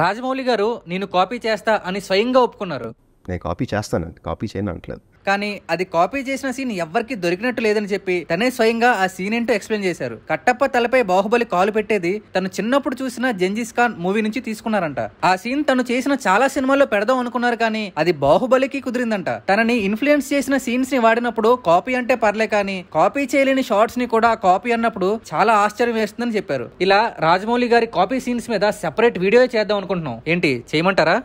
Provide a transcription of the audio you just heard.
రాజమౌళి గారు నేను కాపీ చేస్తా అని స్వయంగా ఒప్పుకున్నారు నేను కాపీ చేస్తాను కాపీ చేయను అనట్లేదు కానీ అది కాపీ చేసిన సీన్ ఎవరికి దొరికినట్టు లేదని చెప్పి తనే స్వయంగా ఆ సీన్ ఏంటో ఎక్స్ప్లెయిన్ చేశారు కట్టప్ప తలపై బాహుబలి కాలు పెట్టేది తను చిన్నప్పుడు చూసిన జంజీస్ ఖాన్ మూవీ నుంచి తీసుకున్నారంట ఆ సీన్ తను చేసిన చాలా సినిమాల్లో పెడదాం అనుకున్నారు కానీ అది బాహుబలికి కుదిరిందంట తనని ఇన్ఫ్లుయెన్స్ చేసిన సీన్స్ ని వాడినప్పుడు కాపీ అంటే పర్లే కానీ కాపీ చేయలేని షార్ట్స్ ని కూడా కాపీ అన్నప్పుడు చాలా ఆశ్చర్యం వేస్తుందని చెప్పారు ఇలా రాజమౌళి గారి కాపీ సీన్స్ మీద సెపరేట్ వీడియో చేద్దాం అనుకుంటున్నాం ఏంటి చేయమంటారా